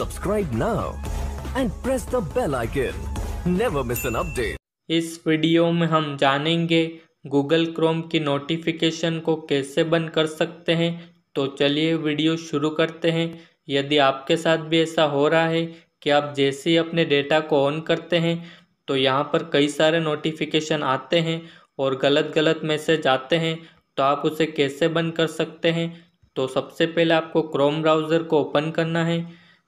Subscribe now and press the bell icon. Never miss an update. इस video में हम जानेंगे गूगल क्रोम की नोटिफिकेशन को कैसे बंद कर सकते हैं तो चलिए वीडियो शुरू करते हैं यदि आपके साथ भी ऐसा हो रहा है कि आप जैसे ही अपने डेटा को ऑन करते हैं तो यहाँ पर कई सारे नोटिफिकेशन आते हैं और गलत गलत मैसेज आते हैं तो आप उसे कैसे बंद कर सकते हैं तो सबसे पहले आपको क्रोम ब्राउज़र को ओपन करना है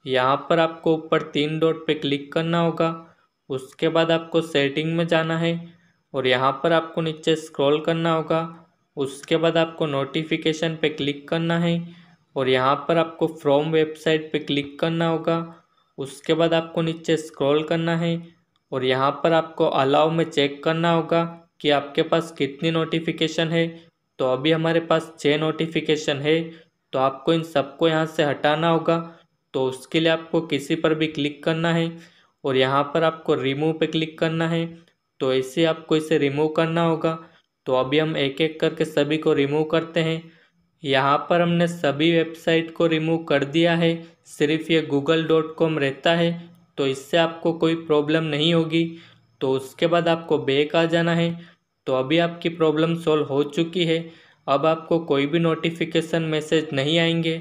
यहाँ पर आपको ऊपर तीन डॉट पे क्लिक करना होगा उसके बाद आपको सेटिंग में जाना है और यहाँ पर आपको नीचे स्क्रॉल करना होगा उसके बाद आपको नोटिफिकेशन पे क्लिक करना है और यहाँ पर आपको फ्रॉम वेबसाइट पे क्लिक करना होगा उसके बाद आपको नीचे स्क्रॉल करना है और यहाँ पर आपको अलाउ में चेक करना होगा कि आपके पास कितनी नोटिफिकेशन है तो अभी हमारे पास छः नोटिफिकेशन है तो आपको इन सबको यहाँ से हटाना होगा तो उसके लिए आपको किसी पर भी क्लिक करना है और यहाँ पर आपको रिमूव पे क्लिक करना है तो ऐसे आपको इसे रिमूव करना होगा तो अभी हम एक एक करके सभी को रिमूव करते हैं यहाँ पर हमने सभी वेबसाइट को रिमूव कर दिया है सिर्फ ये गूगल डॉट कॉम रहता है तो इससे आपको कोई प्रॉब्लम नहीं होगी तो उसके बाद आपको बैक आ जाना है तो अभी आपकी प्रॉब्लम सॉल्व हो चुकी है अब आपको कोई भी नोटिफिकेशन मैसेज नहीं आएंगे